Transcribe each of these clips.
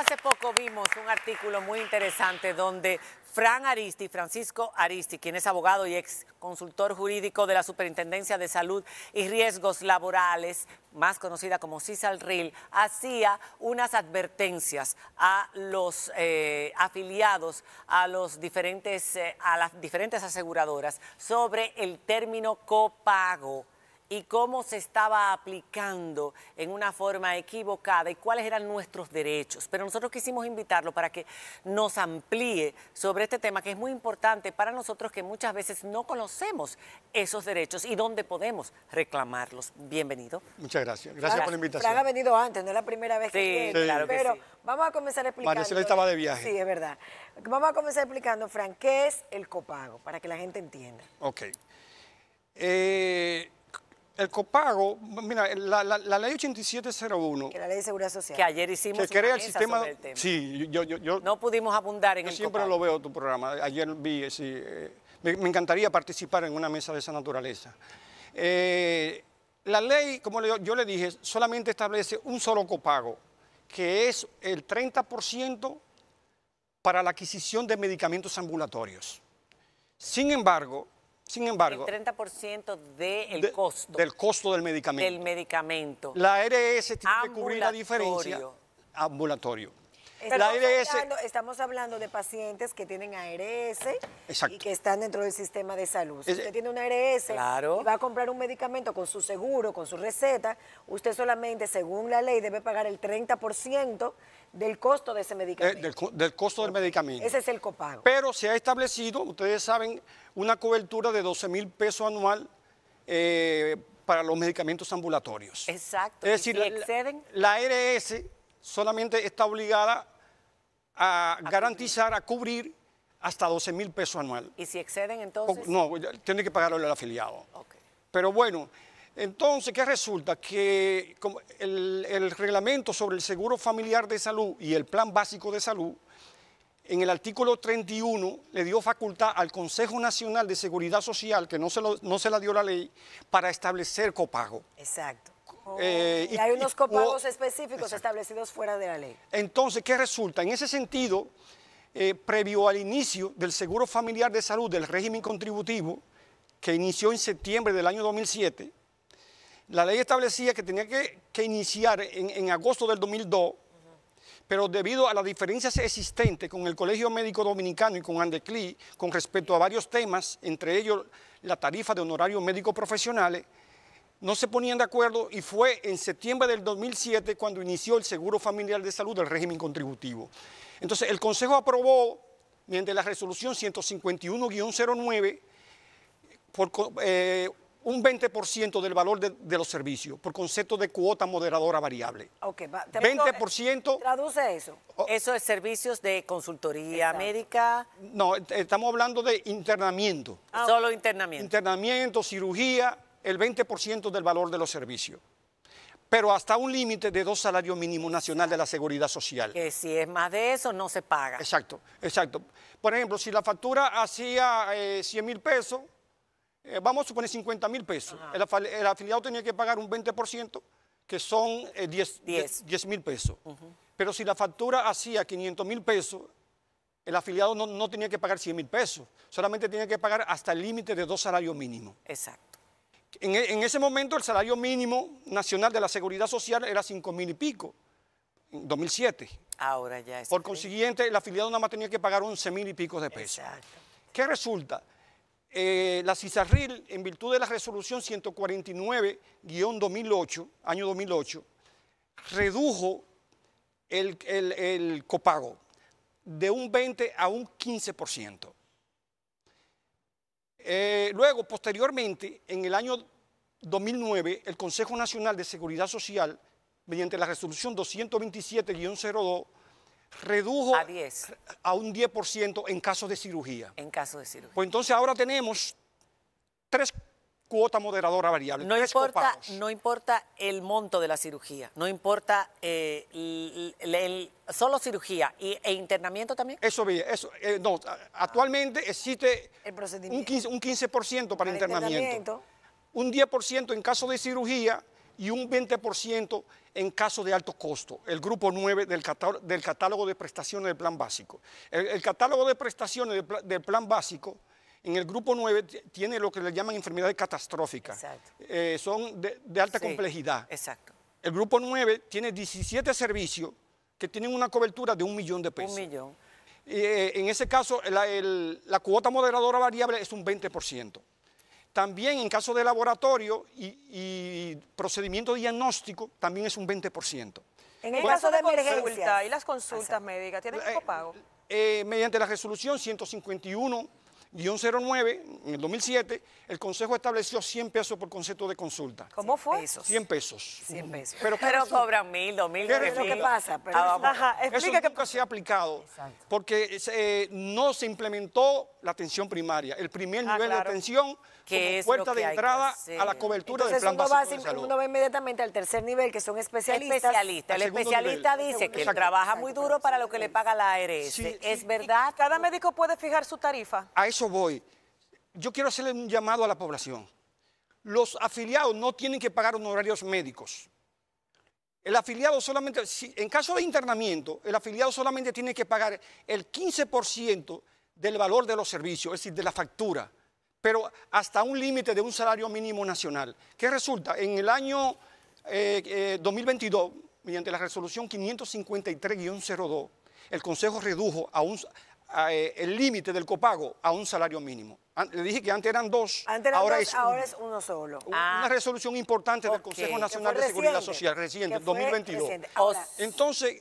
hace poco vimos un artículo muy interesante donde Fran Aristi, Francisco Aristi, quien es abogado y ex consultor jurídico de la Superintendencia de Salud y Riesgos Laborales, más conocida como CISALRIL, hacía unas advertencias a los eh, afiliados a, los diferentes, eh, a las diferentes aseguradoras sobre el término copago y cómo se estaba aplicando en una forma equivocada y cuáles eran nuestros derechos. Pero nosotros quisimos invitarlo para que nos amplíe sobre este tema que es muy importante para nosotros que muchas veces no conocemos esos derechos y dónde podemos reclamarlos. Bienvenido. Muchas gracias. Gracias por la invitación. Fran ha venido antes, no es la primera vez que Sí. Claro que pero vamos a comenzar explicando. que estaba de viaje. Sí, es verdad. Vamos a comenzar explicando, Frank, qué es el copago, para que la gente entienda. Ok. Eh, el copago, mira, la, ley 8701. Que la ley de seguridad social. Que ayer hicimos. crea el sistema. Sí, yo, yo, yo, No pudimos abundar en yo Siempre lo veo tu programa. Ayer vi, sí. Eh, me, encantaría participar en una mesa de esa naturaleza. Eh, la ley, como yo le dije, solamente establece un solo copago, que es el 30% para la adquisición de medicamentos ambulatorios. Sin embargo, sin embargo... El 30% del costo. Del costo del medicamento. Del medicamento. La ARS tiene que cubrir la diferencia ambulatorio. Estamos, hablando, de pacientes que tienen ARS y que están dentro del sistema de salud. Si usted tiene una ARS y va a comprar un medicamento con su seguro, con su receta, usted solamente, según la ley, debe pagar el 30% del costo de ese eh, medicamento. del, costo del medicamento. Ese es el copago. Pero se ha establecido, ustedes saben, una cobertura de 12 mil pesos anual eh, para los medicamentos ambulatorios. Exacto. Es decir, exceden? la ARS solamente está obligada a, garantizar, a cubrir hasta 12 mil pesos anual. ¿Y si exceden entonces? no, tiene que pagarlo el afiliado. Pero bueno, entonces, ¿qué resulta? Que el, reglamento sobre el seguro familiar de salud y el plan básico de salud, en el artículo 31 le dio facultad al Consejo Nacional de Seguridad Social, que no no se la dio la ley, para establecer copago. Exacto. Oh, y, hay unos copagos específicos establecidos fuera de la ley. Entonces, ¿qué resulta? En ese sentido, eh, previo al inicio del Seguro Familiar de Salud del régimen contributivo, que inició en septiembre del año 2007, la ley establecía que tenía que, iniciar en, agosto del 2002, pero debido a las diferencias existentes con el Colegio Médico Dominicano y con Andecli, con respecto a varios temas, entre ellos la tarifa de honorarios médicos profesionales, no se ponían de acuerdo y fue en septiembre del 2007 cuando inició el Seguro Familiar de Salud, del régimen contributivo. Entonces, el Consejo aprobó, mediante la resolución 151-09, eh, un 20% del valor de, los servicios, por concepto de cuota moderadora variable. 20%. Traduce eso. Oh. eso es servicios de consultoría médica. No, eh, estamos hablando de internamiento. Ah, Solo internamiento. Internamiento, cirugía, el 20% del valor de los servicios pero hasta un límite de dos salarios mínimos nacional de la seguridad social. Que si es más de eso, no se paga. Exacto, exacto. Por ejemplo, si la factura hacía 100 eh, mil pesos, eh, vamos a suponer 50 mil pesos, el, afiliado tenía que pagar un 20%, que son 10 eh, mil pesos. Pero si la factura hacía 500 mil pesos, el afiliado no, no tenía que pagar 100 mil pesos, solamente tenía que pagar hasta el límite de dos salarios mínimos. Exacto. E, en, ese momento el salario mínimo nacional de la seguridad social era 5 mil y pico, en 2007. Ahora ya es. Por consiguiente, el afiliado nada más tenía que pagar 11 mil y pico de pesos. Exacto. ¿Qué resulta? Eh, la CISARRIL, en virtud de la resolución 149-2008, año 2008, redujo el, el copago de un 20 a un 15%. Eh, luego, posteriormente, en el año 2009, el Consejo Nacional de Seguridad Social, mediante la resolución 227-02, redujo a, a un 10% en casos de cirugía. En casos de cirugía. Pues entonces ahora tenemos tres cuota moderadora variable. No importa, no importa el monto de la cirugía, no importa eh, el, solo cirugía y, e internamiento también. Eso bien, eso, eh, no, actualmente existe un 15%, para, internamiento, un 10% en caso de cirugía y un 20% en caso de alto costo, el grupo 9 del, del catálogo de prestaciones del plan básico. El, catálogo de prestaciones del plan básico en el grupo 9 tiene lo que le llaman enfermedades catastróficas. Exacto. Eh, son de, alta complejidad. Exacto. El grupo 9 tiene 17 servicios que tienen una cobertura de un millón de pesos. Un millón. Eh, en ese caso, la, cuota moderadora variable es un 20%. También en caso de laboratorio y, procedimiento diagnóstico, también es un 20%. En el caso de emergencia. Y las consultas médicas, ¿tienen eh, copago? Eh, mediante la resolución 151 09, en el 2007, el Consejo estableció 100 pesos por concepto de consulta. ¿Cómo fue? 100 pesos. 100 pesos. Pero, pero cobran 1.000, 2.000, 3.000. Es lo que pasa. Pero, eso nunca se ha aplicado porque eh, no se implementó la atención primaria. El primer ah, nivel de atención como puerta de entrada a la cobertura del plan básico de Uno va inmediatamente al tercer nivel, que son especialistas. El especialista dice que trabaja muy duro para lo que le paga la ARS. ¿Es verdad? Cada médico puede fijar su tarifa. A eso voy. Yo quiero hacerle un llamado a la población. Los afiliados no tienen que pagar honorarios médicos. El afiliado solamente, en caso de internamiento, el afiliado solamente tiene que pagar el 15% del valor de los servicios, es decir, de la factura pero hasta un límite de un salario mínimo nacional. ¿Qué resulta? En el año 2022, eh, eh, mediante la resolución 553-02, el Consejo redujo eh, el límite del copago a un salario mínimo. le dije que antes eran dos, antes eran ahora, ahora uno. es uno solo. Una ah. resolución importante del Consejo Nacional de Seguridad Social, reciente, 2022. Entonces,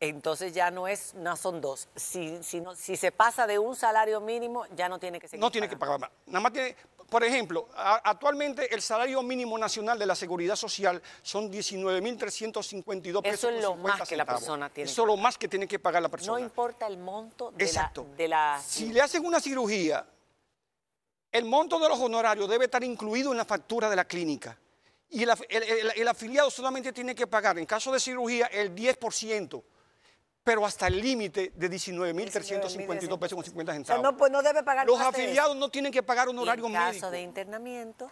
entonces ya no es, no son dos. Si, se pasa de un salario mínimo, ya no tiene que ser. No tiene que pagar más. Nada más tiene, por ejemplo, actualmente el salario mínimo nacional de la seguridad social son 19.352 pesos. Eso es lo más que la persona tiene. Eso es lo más que tiene que pagar la persona. No importa el monto de, La, Si le hacen una cirugía, el monto de los honorarios debe estar incluido en la factura de la clínica. Y el afiliado solamente tiene que pagar, en caso de cirugía, el 10% pero hasta el límite de 19.352 pesos con 50 centavos. no, pues no debe pagar Los afiliados no tienen que pagar un horario médico. En caso de internamiento,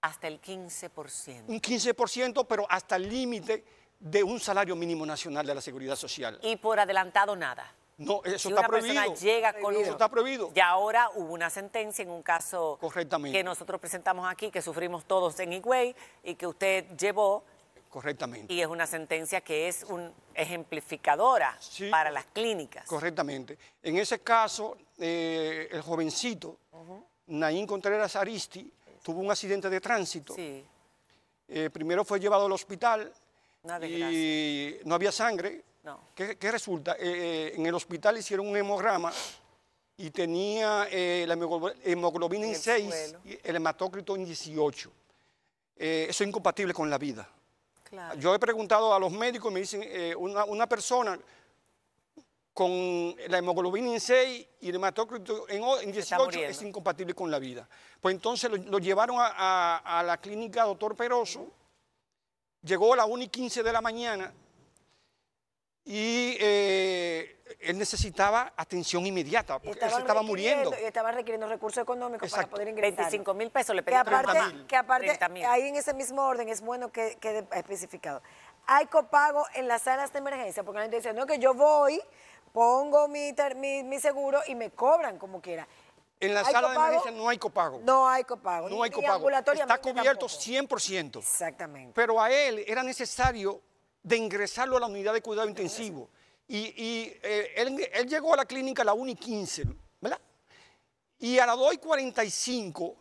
hasta el 15%. Un 15%, pero hasta el límite de un salario mínimo nacional de la Seguridad Social. Y por adelantado nada. No, eso si está una prohibido. Persona llega con eso está prohibido. Y ahora hubo una sentencia en un caso Correctamente. que nosotros presentamos aquí, que sufrimos todos en Higüey y que usted llevó Correctamente. Y es una sentencia que es un ejemplificadora para las clínicas. Correctamente. En ese caso, eh, el jovencito, Naín Contreras Aristi, tuvo un accidente de tránsito. Sí. Eh, primero fue llevado al hospital y no había sangre. No. ¿Qué, resulta? Eh, en el hospital hicieron un hemograma y tenía la hemoglobina en, 6 y el hematócrito en 18. eso es incompatible con la vida. Yo he preguntado a los médicos, me dicen, eh, una, persona con la hemoglobina en 6 y el hematocrito en, 18 es incompatible con la vida. Pues entonces lo, llevaron a, la clínica doctor Peroso, llegó a las 1 y 15 de la mañana y... Eh, él necesitaba atención inmediata porque se estaba muriendo. estaba requiriendo recursos económicos para poder ingresar. 25 mil pesos le pedí que aparte, que aparte ahí en ese mismo orden es bueno que quede especificado. Hay copago en las salas de emergencia porque la gente dice, no, que yo voy, pongo mi, mi, seguro y me cobran como quiera. En la sala de emergencia no hay copago. No hay copago. No hay copago. Está cubierto 100%. Exactamente. Pero a él era necesario de ingresarlo a la unidad de cuidado intensivo. Y, eh, él, llegó a la clínica a las 1 y 15, ¿verdad? Y a las 2 y 45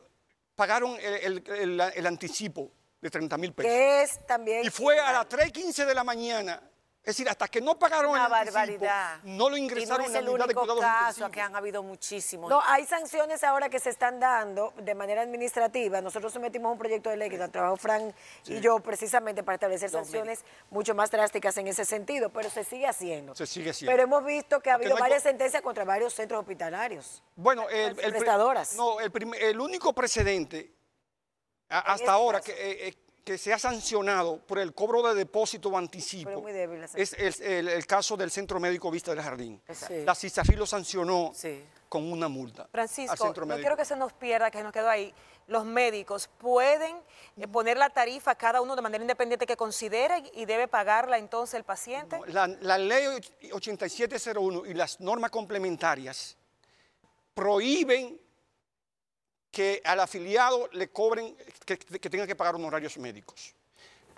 pagaron el, anticipo de 30 mil pesos. también. Y fue a las 3 y 15 de la mañana es decir, hasta que no pagaron Una barbaridad. no lo ingresaron en único caso, que han habido muchísimos. No, hay sanciones ahora que se están dando de manera administrativa. Nosotros sometimos un proyecto de ley que trabajó Frank y yo precisamente para establecer sanciones mucho más drásticas en ese sentido, pero se sigue haciendo. Se sigue haciendo. Pero hemos visto que ha habido varias sentencias contra varios centros hospitalarios. Bueno, el, No, el, único precedente hasta este ahora que... Eh, eh, que se ha sancionado por el cobro de depósito o anticipo es el, el, caso del Centro Médico Vista del Jardín. La CISAFI lo sancionó con una multa. Francisco, no quiero que se nos pierda, que nos quedó ahí. Los médicos pueden eh, poner la tarifa cada uno de manera independiente que considere y debe pagarla entonces el paciente. la, la ley 8701 y las normas complementarias prohíben que al afiliado le cobren, que, tenga que pagar honorarios médicos.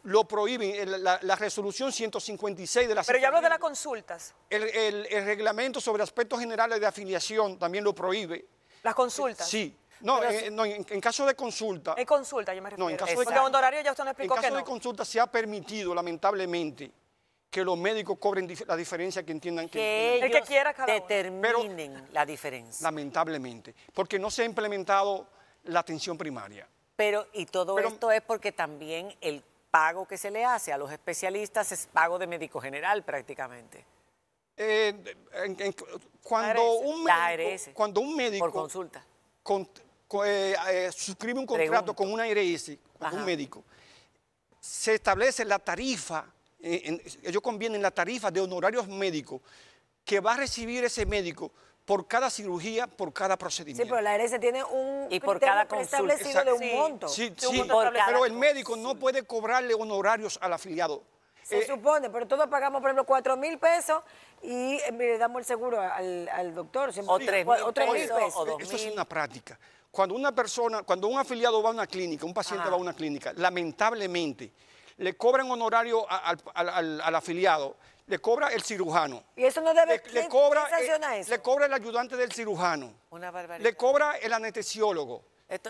Lo prohíben, la, resolución 156 de la... Pero ya habló de las consultas. El, reglamento sobre aspectos generales de afiliación también lo prohíbe. Las consultas. Sí, no, eh, en, caso de consulta. En consulta, yo me refiero. No, en caso Exacto. ya usted no explicó En caso de consulta se ha permitido, lamentablemente, que los médicos cobren la diferencia que entiendan que, que ellos determinen la diferencia. Lamentablemente, porque no se ha implementado la atención primaria. Pero y todo esto es porque también el pago que se le hace a los especialistas es pago de médico general prácticamente. Eh, cuando, un médico, cuando un médico por consulta eh, eh, suscribe un contrato con una ARS, con un médico, se establece la tarifa eh, ellos convienen la tarifa de honorarios médicos que va a recibir ese médico por cada cirugía, por cada procedimiento. Sí, pero la herencia tiene un y por cada establecido de un monto. Sí, pero el médico no puede cobrarle honorarios al afiliado. Se eh, supone, pero todos pagamos, por ejemplo, 4 mil pesos y eh, le damos el seguro al, al doctor. o 3 mil pesos. O Eso es una práctica. Cuando una persona, cuando un afiliado va a una clínica, un paciente va a una clínica, lamentablemente le cobran honorario al, afiliado, le cobra el cirujano. ¿Y eso no debe ser le cobra, sanciona eso? Le cobra el ayudante del cirujano. Una barbaridad. Le cobra el anestesiólogo.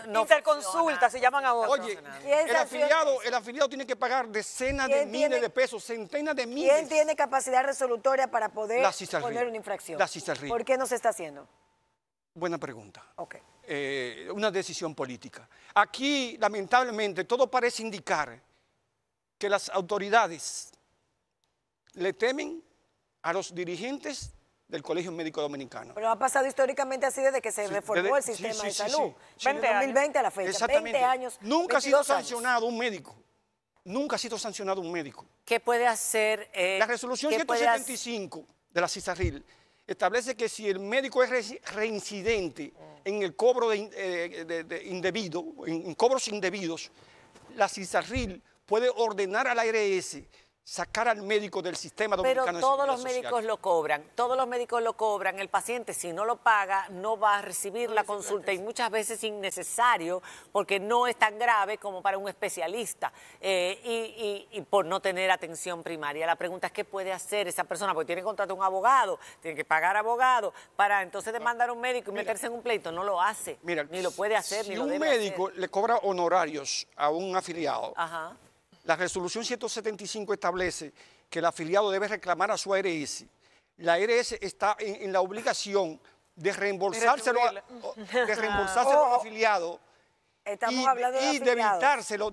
no Interconsulta, se llaman ahora. Oye, el afiliado, el afiliado tiene que pagar decenas de miles de pesos, centenas de miles. ¿Quién tiene capacidad resolutoria para poder poner una infracción? La ¿Por qué no se está haciendo? Buena pregunta. Eh, una decisión política. Aquí, lamentablemente, todo parece indicar que las autoridades le temen a los dirigentes del Colegio Médico Dominicano. Pero ha pasado históricamente así desde que se reformó el sistema de salud. 2020 a la fecha. Exactamente. 20 años. Nunca ha sido sancionado un médico. Nunca ha sido sancionado un médico. ¿Qué puede hacer? Eh, la resolución 175 de la CISARRIL establece que si el médico es reincidente mm. en el cobro de, eh, indebido, en, cobros indebidos, la CISARRIL puede ordenar al ARS sacar al médico del sistema dominicano Pero todos los médicos lo cobran, todos los médicos lo cobran, el paciente si no lo paga no va a recibir la consulta y muchas veces innecesario porque no es tan grave como para un especialista eh, y, por no tener atención primaria. La pregunta es qué puede hacer esa persona porque tiene contrato un abogado, tiene que pagar abogado para entonces demandar a un médico y meterse en un pleito, no lo hace, ni lo puede hacer. ni lo un médico le cobra honorarios a un afiliado, Ajá la resolución 175 establece que el afiliado debe reclamar a su ARS. La ARS está en, la obligación de reembolsárselo, a, de reembolsárselo al oh. afiliado Estamos y, hablando de y debitárselo,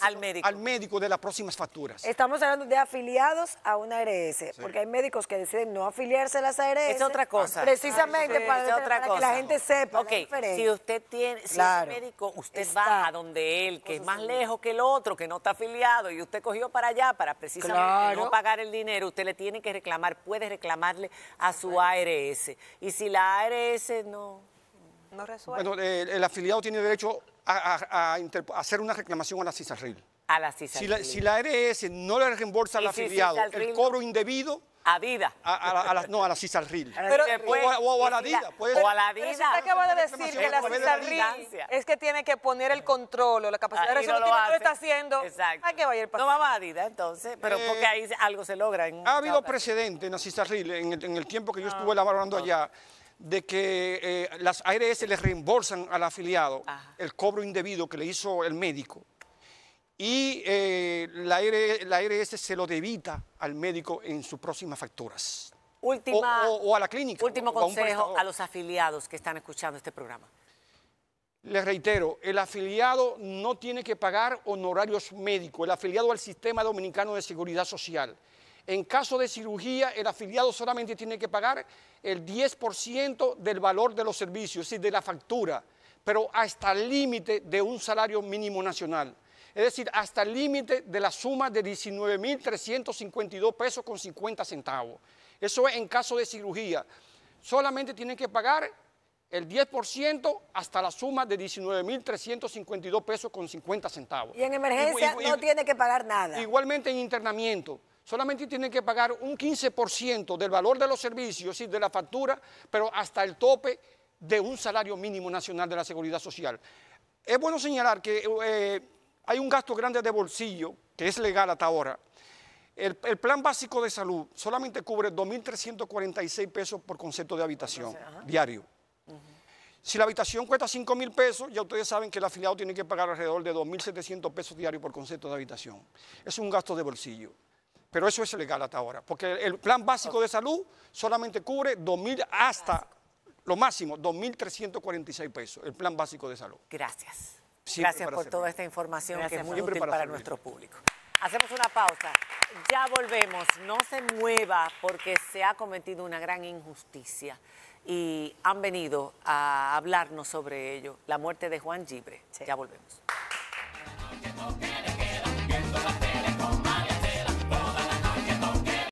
al médico. al médico. de las próximas facturas. Estamos hablando de afiliados a una ARS, porque hay médicos que deciden no afiliarse a las ARS. Es otra cosa. Ah, precisamente para, que la gente sepa. Ok, si usted tiene, si es médico, usted va a donde él, que es más lejos que el otro, que no está afiliado, y usted cogió para allá para precisamente no pagar el dinero, usted le tiene que reclamar, puede reclamarle a su ARS. Y si la ARS no no resuelve. Bueno, eh, el, afiliado tiene derecho a, hacer una reclamación a la CISARRIL. A la CISARRIL. Si la, si ARS e no le reembolsa al afiliado el cobro indebido, a vida. A, no, a la CISARRIL. O, o, a la DIDA. o a la DIDA. Pero usted acaba de decir que la CISARRIL es que tiene que poner el control o la capacidad de resolución no lo, está haciendo. Exacto. Hay que ir el No vamos a DIDA entonces, pero eh, porque ahí algo se logra. ha habido precedentes en la CISARRIL en, en, el tiempo que yo estuve elaborando ah. allá de que eh, las ARS les reembolsan al afiliado el cobro indebido que le hizo el médico y eh, la, ARS, se lo debita al médico en sus próximas facturas. Última, o, a la clínica. Último consejo a, a los afiliados que están escuchando este programa. Les reitero, el afiliado no tiene que pagar honorarios médicos, el afiliado al sistema dominicano de seguridad social. En caso de cirugía, el afiliado solamente tiene que pagar el 10% del valor de los servicios, es decir, de la factura, pero hasta el límite de un salario mínimo nacional. Es decir, hasta el límite de la suma de 19.352 pesos con 50 centavos. Eso es en caso de cirugía. Solamente tienen que pagar el 10% hasta la suma de 19.352 pesos con 50 centavos. Y en emergencia no tiene que pagar nada. Igualmente en internamiento solamente tienen que pagar un 15% del valor de los servicios y de la factura, pero hasta el tope de un salario mínimo nacional de la seguridad social. Es bueno señalar que eh, hay un gasto grande de bolsillo, que es legal hasta ahora. El, plan básico de salud solamente cubre 2.346 pesos por concepto de habitación diario. Si la habitación cuesta 5.000 pesos, ya ustedes saben que el afiliado tiene que pagar alrededor de 2.700 pesos diario por concepto de habitación. Es un gasto de bolsillo. Pero eso es legal hasta ahora, porque el plan básico de salud solamente cubre 2.000 hasta lo máximo, 2.346 pesos, el plan básico de salud. Gracias. Gracias por toda esta información que es muy útil para, nuestro público. Hacemos una pausa. Ya volvemos. No se mueva porque se ha cometido una gran injusticia y han venido a hablarnos sobre ello. La muerte de Juan Gibre. Ya volvemos.